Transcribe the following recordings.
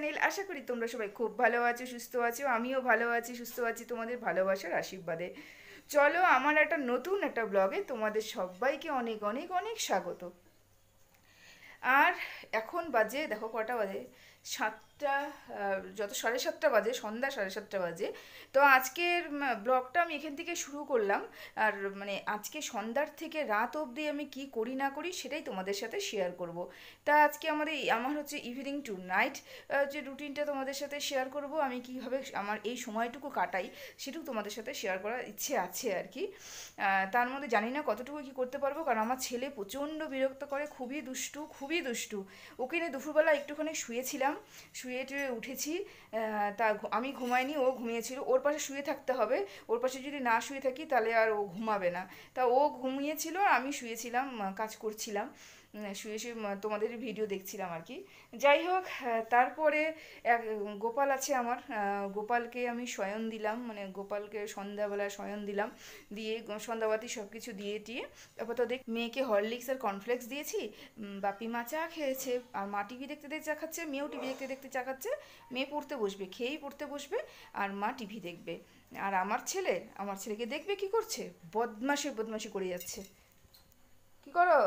channel আশা করি তোমরা সবাই খুব ভালো আছো সুস্থ আছো আমিও ভালো আছি সুস্থ আছি তোমাদের ভালোবাসার আশীর্বাদে চলো আমার একটা নতুন একটা ব্লগে তোমাদের সবাইকে অনেক অনেক অনেক স্বাগত আর এখন বাজে দেখো কটা বাজে সাত সাতটা যত সাড়ে সাতটা বাজে সন্ধ্যা সাড়ে সাতটা বাজে তো আজকের ব্লগটা আমি এখান থেকে শুরু করলাম আর মানে আজকে সন্ধ্যার থেকে রাত অবধি আমি কি করি না করি সেটাই তোমাদের সাথে শেয়ার করব তা আজকে আমাদের আমার হচ্ছে ইভিনিং টু নাইট যে রুটিনটা তোমাদের সাথে শেয়ার করব আমি কিভাবে আমার এই সময়টুকু কাটাই সেটুকু তোমাদের সাথে শেয়ার করার ইচ্ছে আছে আর কি তার মধ্যে জানি না কতটুকু কি করতে পারবো কারণ আমার ছেলে প্রচণ্ড বিরক্ত করে খুবই দুষ্টু খুবই দুষ্টু ওকে নিয়ে দুপুরবেলা একটুখানি শুয়েছিলাম শুয়ে শুয়ে টুয়ে উঠেছি তা আমি ঘুমাইনি ও ঘুমিয়েছিল ওর পাশে শুয়ে থাকতে হবে ওর পাশে যদি না শুয়ে থাকি তাহলে আর ও ঘুমাবে না তা ও ঘুমিয়েছিল আর আমি শুয়েছিলাম কাজ করছিলাম হ্যাঁ, শুয়ে শুয়ে তোমাদের ভিডিও দেখছিলাম আর কি যাই হোক হ্যাঁ, তারপরে এক গোপাল আছে আমার গোপালকে আমি শয়ন দিলাম মানে গোপালকে সন্ধ্যাবেলায় শয়ন দিলাম দিয়ে সন্ধ্যাবাতি সব কিছু দিয়ে টিয়ে তারপর তো দেখ মেয়েকে হরলিক্স আর কর্নফ্লেক্স দিয়েছি বাপি মা চা খেয়েছে আর মা টিভি দেখতে দেখতে চাখাচ্ছে মেয়েও টিভি দেখতে দেখতে চাকাচ্ছে মেয়ে পড়তে বসবে খেয়েই পড়তে বসবে আর মা টিভি দেখবে আর আমার ছেলে আমার ছেলেকে দেখবে কি করছে বদমাশে বদমাশি করে যাচ্ছে কি করো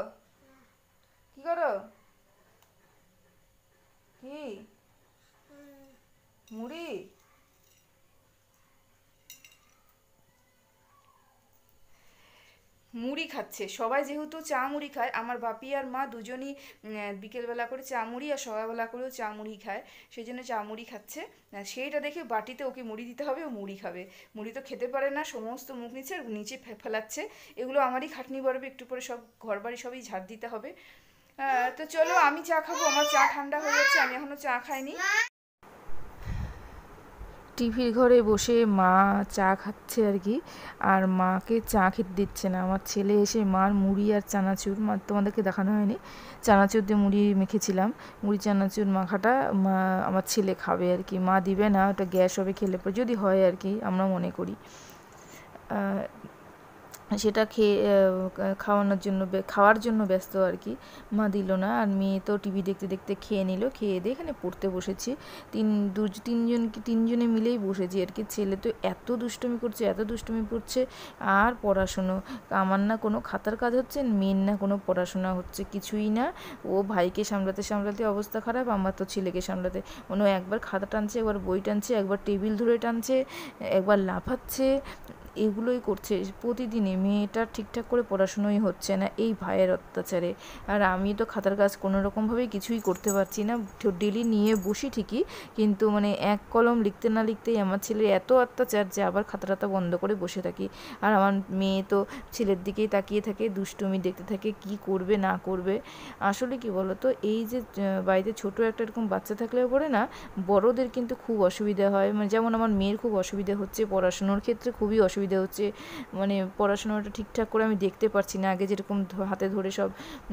মুড়ি খাচ্ছে সবাই যেহেতু চা মুড়ি খায় আমার বাপি আর মা দুজনই বিকেলবেলা করে চা মুড়ি আর সকালবেলা করেও চা মুড়ি খায় সেই জন্য চা মুড়ি খাচ্ছে সেইটা দেখে বাটিতে ওকে মুড়ি দিতে হবে ও মুড়ি খাবে মুড়ি তো খেতে পারে না সমস্ত মুখ নিচে নিচে ফেলাচ্ছে এগুলো আমারই খাটনি বাড়বে একটু পরে সব ঘর বাড়ি সবই ঝাড় দিতে হবে তো চলো আমি চা খাবো আমার চা ঠান্ডা হয়ে যাচ্ছে আমি এখনও চা খাইনি টিভির ঘরে বসে মা চা খাচ্ছে আর কি আর মাকে চা খেতে দিচ্ছে না আমার ছেলে এসে মার মুড়ি আর চানাচুর মা তোমাদেরকে দেখানো হয়নি চানাচুর দিয়ে মুড়ি মেখেছিলাম মুড়ি চানাচুর মাখাটা মা আমার ছেলে খাবে আর কি মা দিবে না ওটা গ্যাস হবে খেলে পরে যদি হয় আর কি আমরা মনে করি সেটা খেয়ে খাওয়ানোর জন্য খাওয়ার জন্য ব্যস্ত আর কি মা দিল না আর মেয়ে তো টিভি দেখতে দেখতে খেয়ে নিল খেয়ে দিয়ে এখানে পড়তে বসেছি তিন দু তিনজন তিনজনে মিলেই বসেছি আর কি ছেলে তো এত দুষ্টুমি করছে এত দুষ্টুমি করছে আর পড়াশুনো আমার না কোনো খাতার কাজ হচ্ছে মেয়ের না কোনো পড়াশোনা হচ্ছে কিছুই না ও ভাইকে সামলাতে সামলাতে অবস্থা খারাপ আমার তো ছেলেকে সামলাতে অন্য একবার খাতা টানছে একবার বই টানছে একবার টেবিল ধরে টানছে একবার লাফাচ্ছে এগুলোই করছে প্রতিদিনে মেয়েটার ঠিকঠাক করে পড়াশুনোই হচ্ছে না এই ভাইয়ের অত্যাচারে আর আমি তো খাতার কাজ কোনো রকমভাবেই কিছুই করতে পারছি না ডেলি নিয়ে বসি ঠিকই কিন্তু মানে এক কলম লিখতে না লিখতেই আমার ছেলের এত অত্যাচার যে আবার খাতাটাতা বন্ধ করে বসে থাকি আর আমার মেয়ে তো ছেলের দিকেই তাকিয়ে থাকে দুষ্টুমি দেখতে থাকে কি করবে না করবে আসলে কি বলতো এই যে বাড়িতে ছোট একটা এরকম বাচ্চা থাকলেও পরে না বড়দের কিন্তু খুব অসুবিধা হয় মানে যেমন আমার মেয়ের খুব অসুবিধা হচ্ছে পড়াশুনোর ক্ষেত্রে খুবই অসুবিধা অসুবিধা হচ্ছে মানে পড়াশোনাটা ঠিকঠাক করে আমি দেখতে পারছি না আগে যেরকম হাতে ধরে সব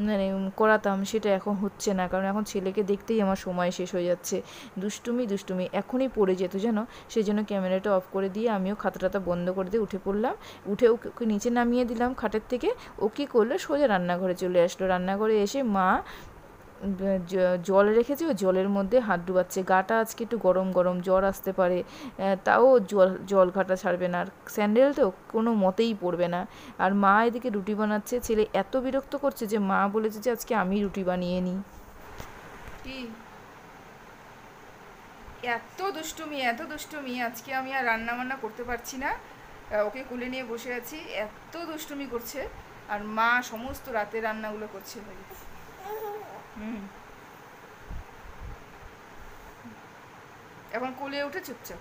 মানে করাতাম সেটা এখন হচ্ছে না কারণ এখন ছেলেকে দেখতেই আমার সময় শেষ হয়ে যাচ্ছে দুষ্টুমি দুষ্টুমি এখনই পড়ে যেত যেন সেই জন্য ক্যামেরাটা অফ করে দিয়ে আমিও খাতাটা বন্ধ করে দিয়ে উঠে পড়লাম উঠে ওকে নিচে নামিয়ে দিলাম খাটের থেকে ও কী করলো সোজা রান্নাঘরে চলে আসলো রান্নাঘরে এসে মা জল রেখেছি ও জলের মধ্যে হাত ডুবাচ্ছে গাটা আজকে একটু গরম গরম জ্বর আসতে পারে তাও জল জল ঘাটা ছাড়বে না আর স্যান্ডেল তো কোনো মতেই পড়বে না আর মা এদিকে রুটি বানাচ্ছে ছেলে এত বিরক্ত করছে যে মা বলেছে যে আজকে আমি রুটি বানিয়ে নিই এত দুষ্টুমি এত দুষ্টুমি আজকে আমি আর রান্না বান্না করতে পারছি না ওকে কুলে নিয়ে বসে আছি এত দুষ্টুমি করছে আর মা সমস্ত রাতে রান্নাগুলো করছে ভাই এখন কোলে উঠে চুপচাপ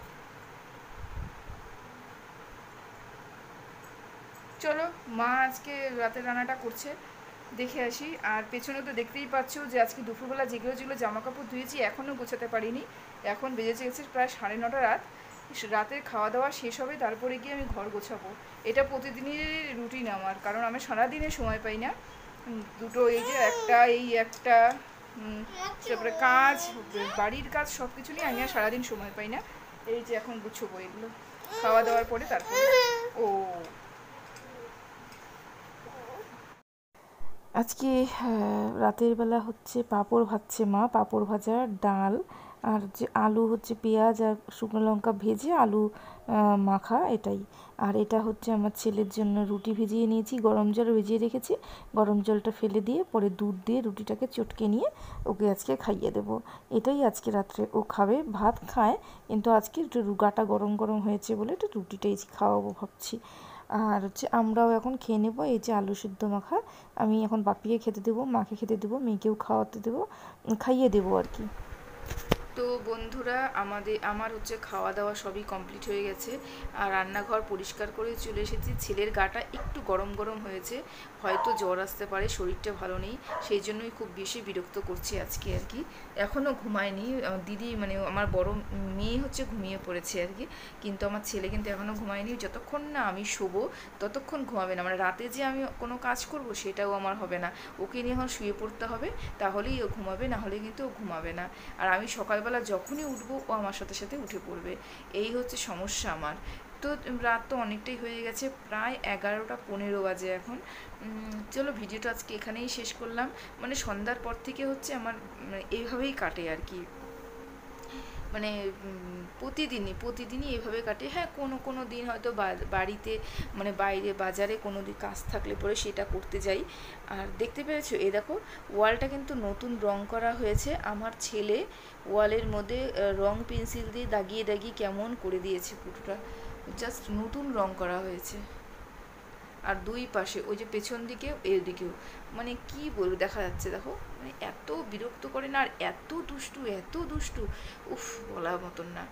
চলো মা আজকে রাতের রান্নাটা করছে দেখে আসি আর পেছনে তো দেখতেই পাচ্ছ যে আজকে দুপুরবেলা যেগুলো যেগুলো জামাকাপড় ধুয়েছি এখনও গোছাতে পারিনি এখন বেজে গেছে প্রায় সাড়ে নটা রাত রাতের খাওয়া দাওয়া শেষ হবে তারপরে গিয়ে আমি ঘর গোছাবো এটা প্রতিদিনের রুটিন আমার কারণ আমি সারাদিনে সময় পাই না দুটো এই যে একটা এই একটা তারপরে কাজ বাড়ির কাজ সব কিছু নিয়ে আমি আর সারাদিন সময় পাই না এই যে এখন গুছবো এগুলো খাওয়া দাওয়ার পরে তারপরে ও আজকে হ্যাঁ, রাতের বেলা হচ্ছে পাঁপড় ভাজছে মা পাঁপড় ভাজা ডাল আর যে আলু হচ্ছে পেঁয়াজ আর শুকনো লঙ্কা ভেজে আলু মাখা এটাই আর এটা হচ্ছে আমার ছেলের জন্য রুটি ভিজিয়ে নিয়েছি গরম জল ভিজিয়ে রেখেছি গরম জলটা ফেলে দিয়ে পরে দুধ দিয়ে রুটিটাকে চটকে নিয়ে ওকে আজকে খাইয়ে দেব এটাই আজকে রাত্রে ও খাবে ভাত খায় কিন্তু আজকে একটু গাটা গরম গরম হয়েছে বলে একটু রুটিটাই খাওয়াবো ভাবছি আর হচ্ছে আমরাও এখন খেয়ে নেবো এই যে আলু সিদ্ধ মাখা আমি এখন বাপিয়ে খেতে দেবো মাকে খেতে দেবো মেয়েকেও খাওয়াতে দেবো খাইয়ে দেবো আর কি তো বন্ধুরা আমাদের আমার হচ্ছে খাওয়া দাওয়া সবই কমপ্লিট হয়ে গেছে আর রান্নাঘর পরিষ্কার করে চলে এসেছি ছেলের গাটা একটু গরম গরম হয়েছে হয়তো জ্বর আসতে পারে শরীরটা ভালো নেই সেই জন্যই খুব বেশি বিরক্ত করছি আজকে আর কি এখনও ঘুমায়নি দিদি মানে আমার বড় মেয়ে হচ্ছে ঘুমিয়ে পড়েছে আর কি কিন্তু আমার ছেলে কিন্তু এখনও ঘুমায়নি যতক্ষণ না আমি শোবো ততক্ষণ ঘুমাবে না মানে রাতে যে আমি কোনো কাজ করব সেটাও আমার হবে না ওকে নিয়ে এখন শুয়ে পড়তে হবে তাহলেই ও ঘুমাবে না হলে কিন্তু ও ঘুমাবে না আর আমি সকাল সকালবেলা যখনই উঠবো ও আমার সাথে সাথে উঠে পড়বে এই হচ্ছে সমস্যা আমার তো রাত তো অনেকটাই হয়ে গেছে প্রায় এগারোটা পনেরো বাজে এখন চলো ভিডিওটা আজকে এখানেই শেষ করলাম মানে সন্ধ্যার পর থেকে হচ্ছে আমার মানে এইভাবেই কাটে আর কি মানে প্রতিদিনই প্রতিদিনই এভাবে কাটে হ্যাঁ কোনো কোনো দিন হয়তো বাড়িতে মানে বাইরে বাজারে কোনো দিন কাজ থাকলে পরে সেটা করতে যাই আর দেখতে পেরেছো এ দেখো ওয়ালটা কিন্তু নতুন রং করা হয়েছে আমার ছেলে ওয়ালের মধ্যে রং পেন্সিল দিয়ে দাগিয়ে দাগিয়ে কেমন করে দিয়েছে পুরোটা জাস্ট নতুন রং করা হয়েছে আর দুই পাশে ওই যে পেছন দিকে এদিকেও মানে কি বলবো দেখা যাচ্ছে দেখো মানে এত বিরক্ত করে না আর এত দুষ্টু এত দুষ্টু উফ বলার মতন না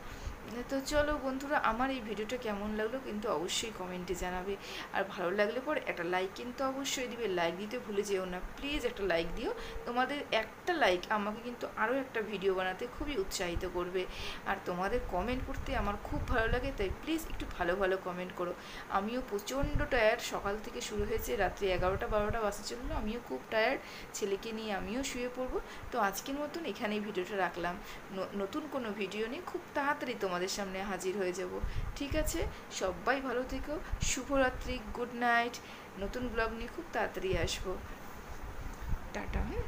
তো চলো বন্ধুরা আমার এই ভিডিওটা কেমন লাগলো কিন্তু অবশ্যই কমেন্টে জানাবে আর ভালো লাগলে পর একটা লাইক কিন্তু অবশ্যই দিবে লাইক দিতে ভুলে যেও না প্লিজ একটা লাইক দিও তোমাদের একটা লাইক আমাকে কিন্তু আরও একটা ভিডিও বানাতে খুবই উৎসাহিত করবে আর তোমাদের কমেন্ট করতে আমার খুব ভালো লাগে তাই প্লিজ একটু ভালো ভালো কমেন্ট করো আমিও প্রচণ্ড টায়ার্ড সকাল থেকে শুরু হয়েছে রাত্রি এগারোটা বারোটা বাসে চললো আমিও খুব টায়ার্ড ছেলেকে নিয়ে আমিও শুয়ে পড়বো তো আজকের মতন এখানেই ভিডিওটা রাখলাম নতুন কোনো ভিডিও নিয়ে খুব তাড়াতাড়ি তোমার তোমাদের সামনে হাজির হয়ে যাব ঠিক আছে সবাই ভালো থেকো শুভরাত্রি গুড নাইট নতুন ব্লগ নিয়ে খুব তাড়াতাড়ি আসবো টাটা হ্যাঁ